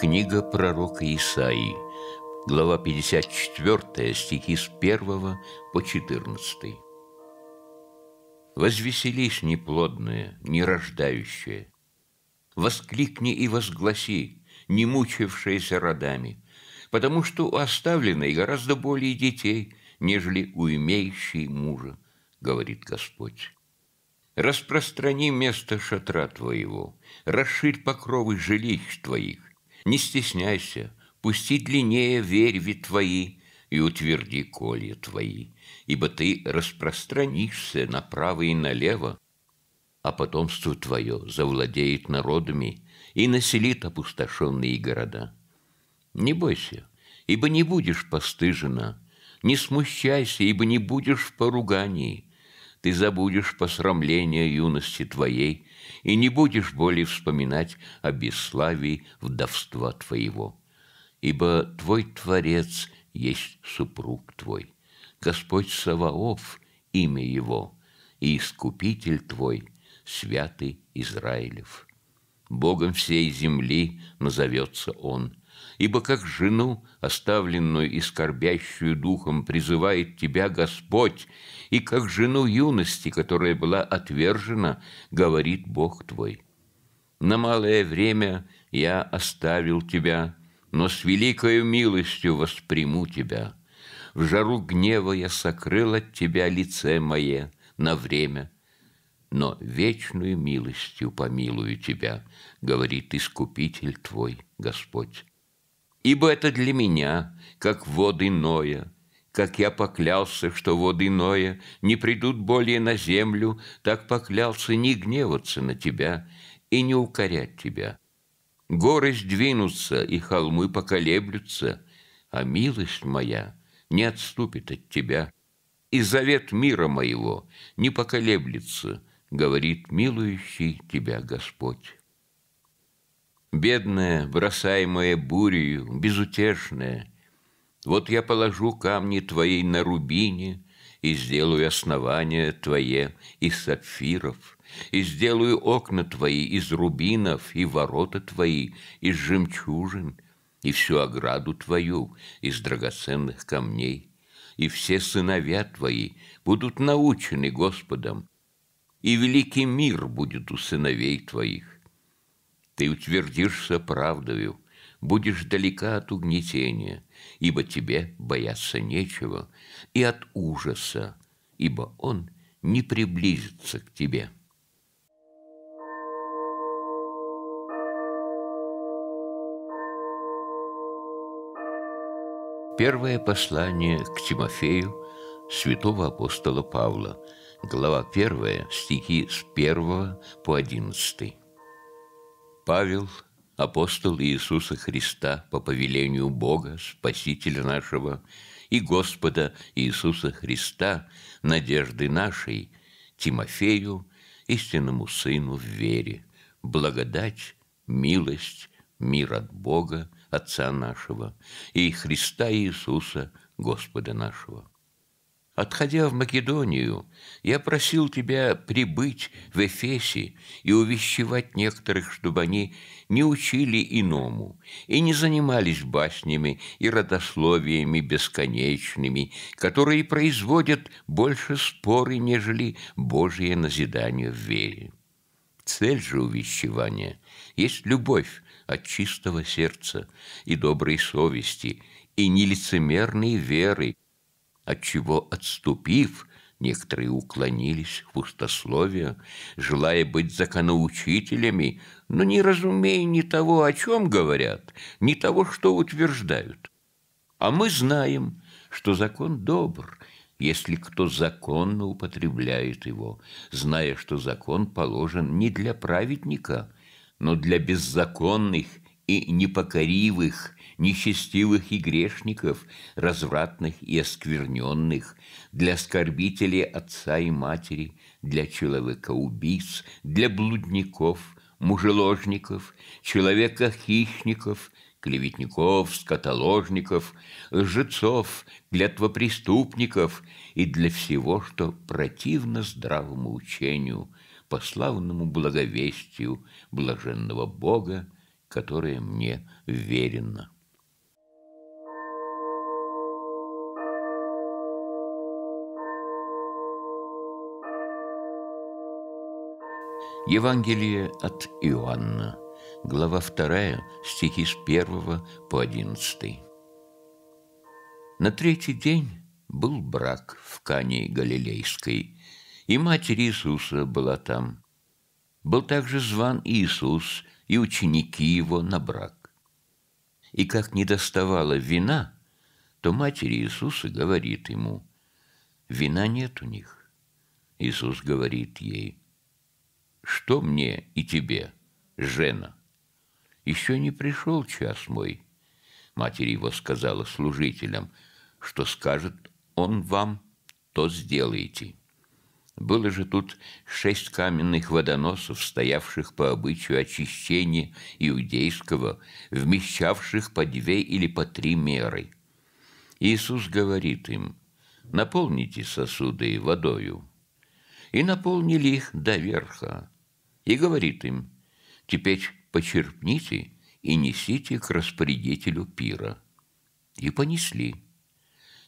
Книга пророка Исаии, глава 54, стихи с 1 по 14. «Возвеселись, неплодное, нерождающее! Воскликни и возгласи, не мучившиеся родами, потому что у оставленной гораздо более детей, нежели у имеющей мужа, говорит Господь. Распространи место шатра твоего, расширь покровы жилищ твоих, не стесняйся, пусти длиннее верви твои и утверди колья твои, ибо ты распространишься направо и налево, а потомство твое завладеет народами и населит опустошенные города. Не бойся, ибо не будешь постыжена, не смущайся, ибо не будешь в поругании, ты забудешь посрамление юности твоей и не будешь более вспоминать о бесславии вдовства твоего. Ибо твой Творец есть супруг твой, Господь Саваоф, имя его, и Искупитель твой, святый Израилев. Богом всей земли назовется он, ибо как жену, оставленную и скорбящую духом, призывает тебя Господь, и как жену юности, которая была отвержена, говорит Бог твой. На малое время я оставил тебя, но с великою милостью восприму тебя. В жару гнева я сокрыл от тебя лице мое на время, но вечную милостью помилую тебя, говорит Искупитель твой Господь. Ибо это для меня, как воды Ноя, как я поклялся, что воды Ноя не придут более на землю, так поклялся не гневаться на тебя и не укорять тебя. Горы сдвинутся, и холмы поколеблются, а милость моя не отступит от тебя. И завет мира моего не поколеблется, говорит милующий тебя Господь бедная, бросаемая бурею, безутешная. Вот я положу камни твоей на рубине и сделаю основание твое из сапфиров, и сделаю окна твои из рубинов и ворота твои из жемчужин, и всю ограду твою из драгоценных камней, и все сыновья твои будут научены Господом, и великий мир будет у сыновей твоих ты утвердишься правдою, будешь далека от угнетения, ибо тебе бояться нечего, и от ужаса, ибо он не приблизится к тебе». Первое послание к Тимофею святого апостола Павла, глава 1, стихи с 1 по 11. Павел, апостол Иисуса Христа по повелению Бога, Спасителя нашего, и Господа Иисуса Христа, надежды нашей, Тимофею, истинному сыну в вере, благодать, милость, мир от Бога, Отца нашего, и Христа Иисуса, Господа нашего. Отходя в Македонию, я просил тебя прибыть в Эфесе и увещевать некоторых, чтобы они не учили иному и не занимались баснями и родословиями бесконечными, которые производят больше споры, нежели Божие назидание в вере. Цель же увещевания есть любовь от чистого сердца и доброй совести, и нелицемерной веры, отчего, отступив, некоторые уклонились в пустословие, желая быть законоучителями, но не разумея ни того, о чем говорят, ни того, что утверждают. А мы знаем, что закон добр, если кто законно употребляет его, зная, что закон положен не для праведника, но для беззаконных и непокоривых – нечестивых и грешников, развратных и оскверненных, для оскорбителей отца и матери, для человека-убийц, для блудников, мужеложников, человека-хищников, клеветников, скотоложников, лжецов, клятвопреступников и для всего, что противно здравому учению, по славному благовестию блаженного Бога, которое мне верено. Евангелие от Иоанна, глава 2, стихи с 1 по 11. На третий день был брак в Кане Галилейской, и Матерь Иисуса была там. Был также зван Иисус и ученики его на брак. И как не доставала вина, то Матерь Иисуса говорит ему, «Вина нет у них». Иисус говорит ей, что мне и тебе, Жена? Еще не пришел час мой. Матери его сказала служителям, что скажет он вам, то сделайте. Было же тут шесть каменных водоносов, стоявших по обычаю очищения иудейского, вмещавших по две или по три меры. Иисус говорит им, наполните сосуды водою и наполнили их до верха. И говорит им, «Теперь почерпните и несите к распорядителю пира». И понесли.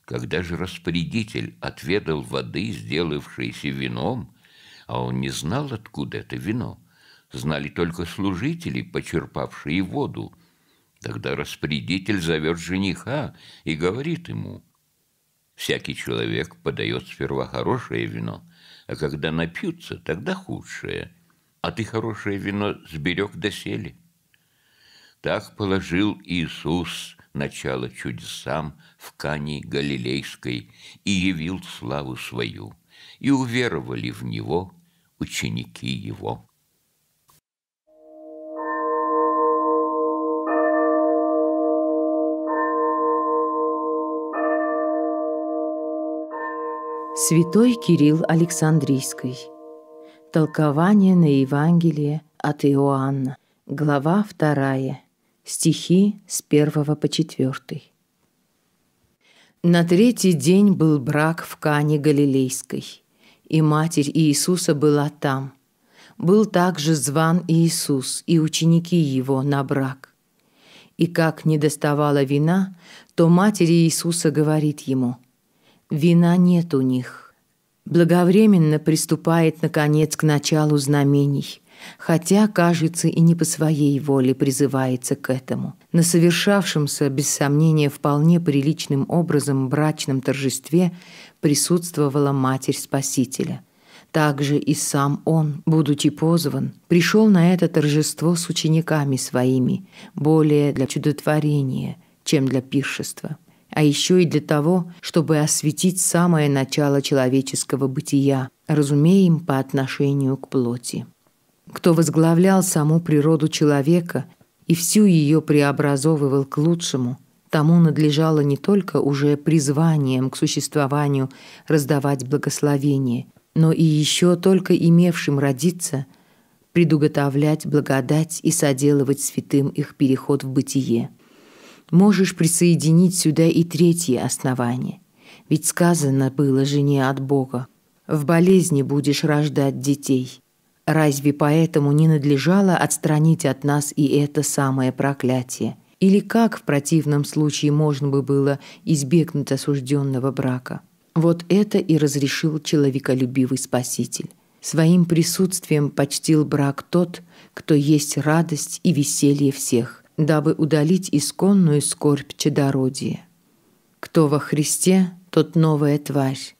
Когда же распорядитель отведал воды, сделавшейся вином, а он не знал, откуда это вино, знали только служители, почерпавшие воду, тогда распорядитель зовет жениха и говорит ему, «Всякий человек подает сперва хорошее вино, а когда напьются, тогда худшее. А ты хорошее вино сберег досели. Так положил Иисус начало чудесам в Кане Галилейской и явил славу свою, и уверовали в Него ученики Его. Святой Кирилл Александрийский. Толкование на Евангелие от Иоанна. Глава 2. Стихи с 1 по 4. На третий день был брак в Кане Галилейской, и Матерь Иисуса была там. Был также зван Иисус и ученики его на брак. И как не доставала вина, то Матерь Иисуса говорит ему – Вина нет у них. Благовременно приступает, наконец, к началу знамений, хотя, кажется, и не по своей воле призывается к этому. На совершавшемся, без сомнения, вполне приличным образом брачном торжестве присутствовала Матерь Спасителя – также и сам он, будучи позван, пришел на это торжество с учениками своими, более для чудотворения, чем для пиршества а еще и для того, чтобы осветить самое начало человеческого бытия, разумеем по отношению к плоти. Кто возглавлял саму природу человека и всю ее преобразовывал к лучшему, тому надлежало не только уже призванием к существованию раздавать благословение, но и еще только имевшим родиться – предуготовлять благодать и соделывать святым их переход в бытие можешь присоединить сюда и третье основание. Ведь сказано было жене от Бога, «В болезни будешь рождать детей». Разве поэтому не надлежало отстранить от нас и это самое проклятие? Или как в противном случае можно бы было избегнуть осужденного брака? Вот это и разрешил человеколюбивый Спаситель. Своим присутствием почтил брак тот, кто есть радость и веселье всех дабы удалить исконную скорбь чадородия. Кто во Христе, тот новая тварь.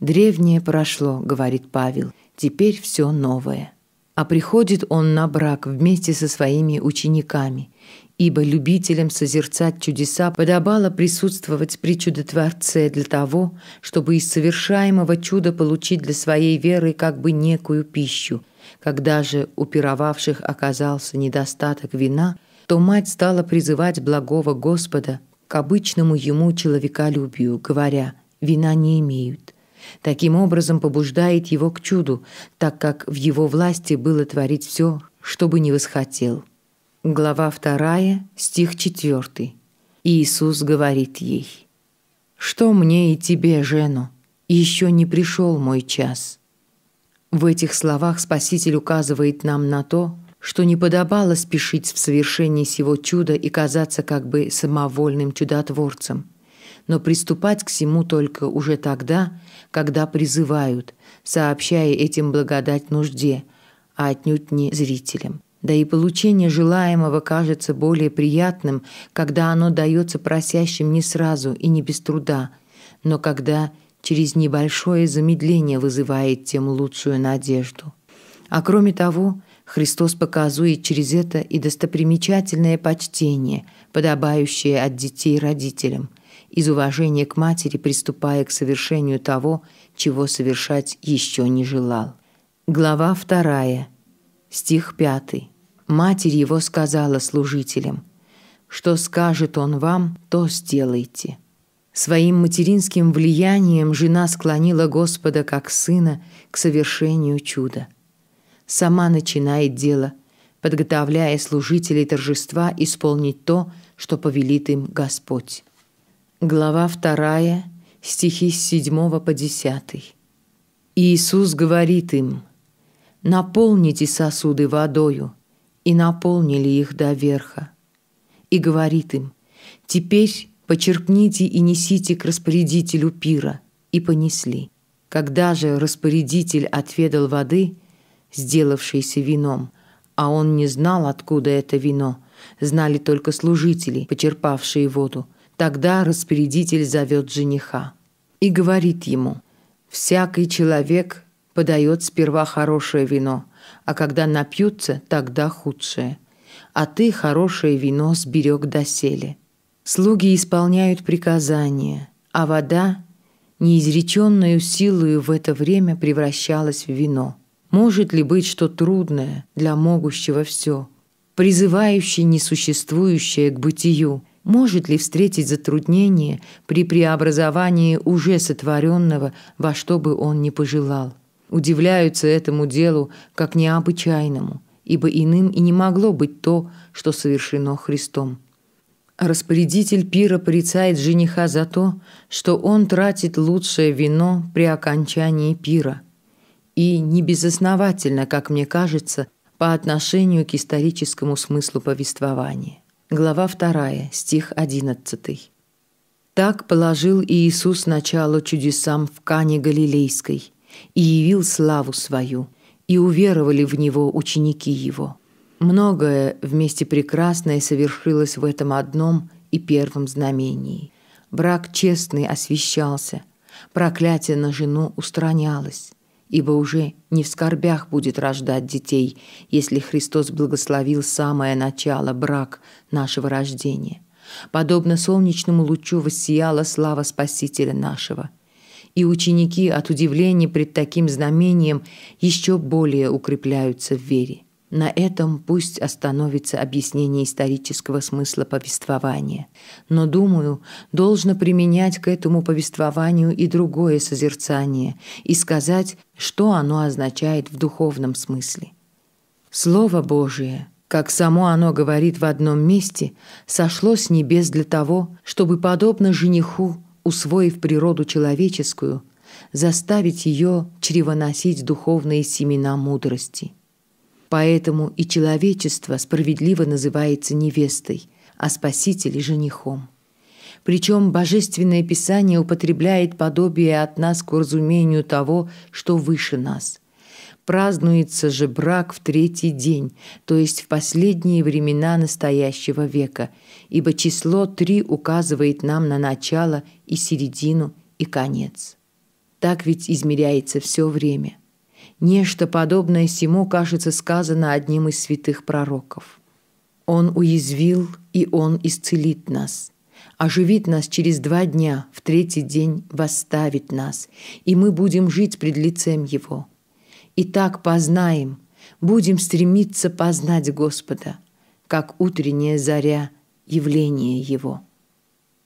Древнее прошло, говорит Павел, теперь все новое. А приходит он на брак вместе со своими учениками, ибо любителям созерцать чудеса подобало присутствовать при чудотворце для того, чтобы из совершаемого чуда получить для своей веры как бы некую пищу. Когда же у пировавших оказался недостаток вина – то мать стала призывать благого Господа к обычному ему человеколюбию, говоря «вина не имеют». Таким образом побуждает его к чуду, так как в его власти было творить все, что бы ни восхотел. Глава 2, стих 4. Иисус говорит ей, «Что мне и тебе, жену? Еще не пришел мой час». В этих словах Спаситель указывает нам на то, что не подобало спешить в совершении сего чуда и казаться как бы самовольным чудотворцем, но приступать к всему только уже тогда, когда призывают, сообщая этим благодать нужде, а отнюдь не зрителям. Да и получение желаемого кажется более приятным, когда оно дается просящим не сразу и не без труда, но когда через небольшое замедление вызывает тем лучшую надежду. А кроме того, Христос показует через это и достопримечательное почтение, подобающее от детей родителям, из уважения к матери приступая к совершению того, чего совершать еще не желал. Глава 2, стих 5. Матерь его сказала служителям, «Что скажет он вам, то сделайте». Своим материнским влиянием жена склонила Господа как сына к совершению чуда – сама начинает дело, подготовляя служителей торжества исполнить то, что повелит им Господь. Глава 2, стихи с 7 по 10. Иисус говорит им, «Наполните сосуды водою», и наполнили их до верха. И говорит им, «Теперь почерпните и несите к распорядителю пира». И понесли. Когда же распорядитель отведал воды, сделавшийся вином. А он не знал, откуда это вино. Знали только служители, почерпавшие воду. Тогда распорядитель зовет жениха и говорит ему, «Всякий человек подает сперва хорошее вино, а когда напьются, тогда худшее. А ты хорошее вино сберег доселе». Слуги исполняют приказания, а вода, неизреченную силою в это время, превращалась в вино – может ли быть, что трудное для могущего все, призывающее несуществующее к бытию, может ли встретить затруднение при преобразовании уже сотворенного во что бы он ни пожелал? Удивляются этому делу как необычайному, ибо иным и не могло быть то, что совершено Христом. Распорядитель пира порицает жениха за то, что он тратит лучшее вино при окончании пира, и небезосновательно, как мне кажется, по отношению к историческому смыслу повествования. Глава 2, стих 11. «Так положил Иисус начало чудесам в Кане Галилейской и явил славу свою, и уверовали в Него ученики Его». Многое вместе прекрасное совершилось в этом одном и первом знамении. Брак честный освещался, проклятие на жену устранялось, ибо уже не в скорбях будет рождать детей, если Христос благословил самое начало, брак нашего рождения. Подобно солнечному лучу воссияла слава Спасителя нашего. И ученики от удивления пред таким знамением еще более укрепляются в вере. На этом пусть остановится объяснение исторического смысла повествования, но, думаю, должно применять к этому повествованию и другое созерцание и сказать, что оно означает в духовном смысле. Слово Божие, как само оно говорит в одном месте, сошло с небес для того, чтобы, подобно жениху, усвоив природу человеческую, заставить ее чревоносить духовные семена мудрости – Поэтому и человечество справедливо называется невестой, а Спаситель – женихом. Причем Божественное Писание употребляет подобие от нас к разумению того, что выше нас. Празднуется же брак в третий день, то есть в последние времена настоящего века, ибо число три указывает нам на начало и середину и конец. Так ведь измеряется все время – Нечто подобное сему, кажется, сказано одним из святых пророков. «Он уязвил, и Он исцелит нас, оживит нас через два дня, в третий день восставит нас, и мы будем жить пред лицем Его. И так познаем, будем стремиться познать Господа, как утренняя заря явление Его».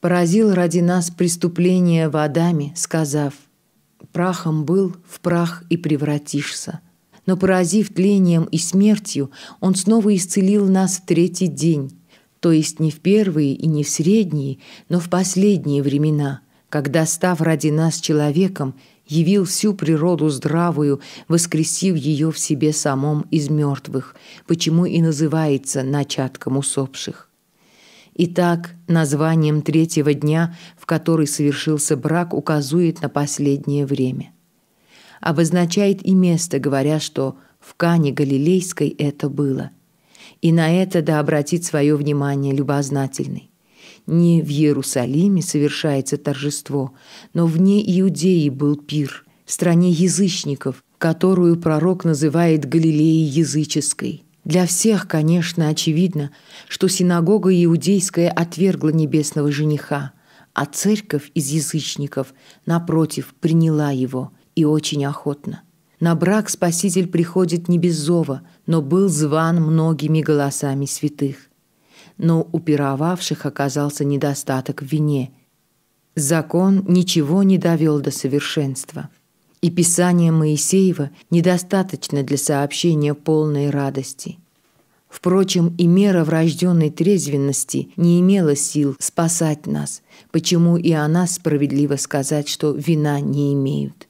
Поразил ради нас преступление водами, сказав – Прахом был, в прах и превратишься. Но поразив тлением и смертью, он снова исцелил нас в третий день, то есть не в первые и не в средние, но в последние времена, когда, став ради нас человеком, явил всю природу здравую, воскресив ее в себе самом из мертвых, почему и называется начатком усопших. Итак, названием третьего дня, в который совершился брак, указует на последнее время. Обозначает и место, говоря, что в Кане Галилейской это было. И на это да обратит свое внимание любознательный. Не в Иерусалиме совершается торжество, но вне Иудеи был пир, в стране язычников, которую пророк называет Галилеей языческой – для всех, конечно, очевидно, что синагога иудейская отвергла небесного жениха, а церковь из язычников, напротив, приняла его и очень охотно. На брак Спаситель приходит не без зова, но был зван многими голосами святых. Но у пировавших оказался недостаток в вине. Закон ничего не довел до совершенства и Писание Моисеева недостаточно для сообщения полной радости. Впрочем, и мера врожденной трезвенности не имела сил спасать нас, почему и она справедливо сказать, что вина не имеют.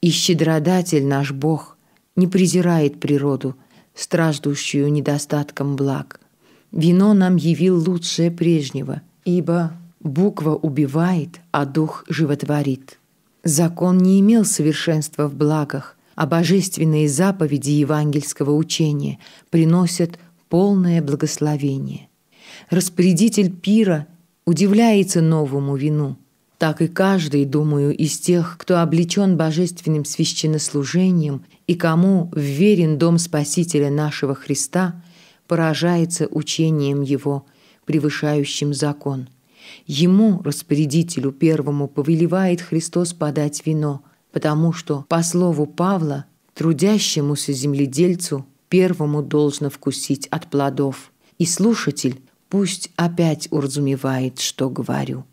И щедродатель наш Бог не презирает природу, страждущую недостатком благ. Вино нам явил лучшее прежнего, ибо буква убивает, а дух животворит. Закон не имел совершенства в благах, а божественные заповеди евангельского учения приносят полное благословение. Распорядитель пира удивляется новому вину. Так и каждый, думаю, из тех, кто облечен божественным священнослужением и кому верен дом Спасителя нашего Христа, поражается учением его, превышающим закон – Ему, распорядителю первому, повелевает Христос подать вино, потому что, по слову Павла, трудящемуся земледельцу первому должно вкусить от плодов. И слушатель пусть опять уразумевает, что говорю.